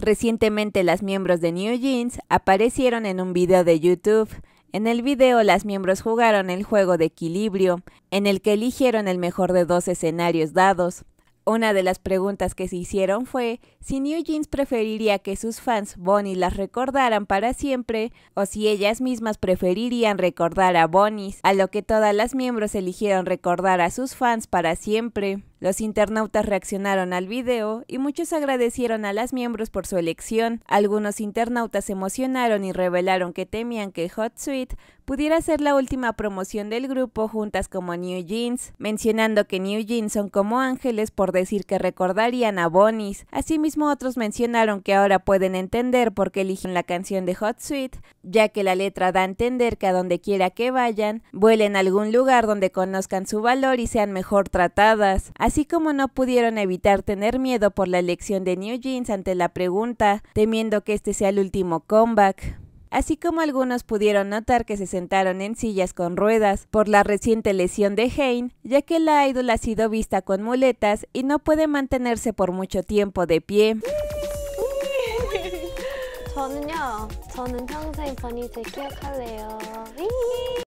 Recientemente las miembros de New Jeans aparecieron en un video de YouTube. En el video las miembros jugaron el juego de equilibrio, en el que eligieron el mejor de dos escenarios dados. Una de las preguntas que se hicieron fue si New Jeans preferiría que sus fans Bonnie las recordaran para siempre o si ellas mismas preferirían recordar a Bonnie, a lo que todas las miembros eligieron recordar a sus fans para siempre. Los internautas reaccionaron al video y muchos agradecieron a las miembros por su elección. Algunos internautas se emocionaron y revelaron que temían que Hot Sweet pudiera ser la última promoción del grupo juntas como New Jeans, mencionando que New Jeans son como ángeles por decir que recordarían a Bonis. Asimismo, otros mencionaron que ahora pueden entender por qué eligen la canción de Hot Sweet, ya que la letra da a entender que a donde quiera que vayan, vuelen a algún lugar donde conozcan su valor y sean mejor tratadas así como no pudieron evitar tener miedo por la elección de New Jeans ante la pregunta, temiendo que este sea el último comeback. Así como algunos pudieron notar que se sentaron en sillas con ruedas por la reciente lesión de Heine, ya que la idol ha sido vista con muletas y no puede mantenerse por mucho tiempo de pie.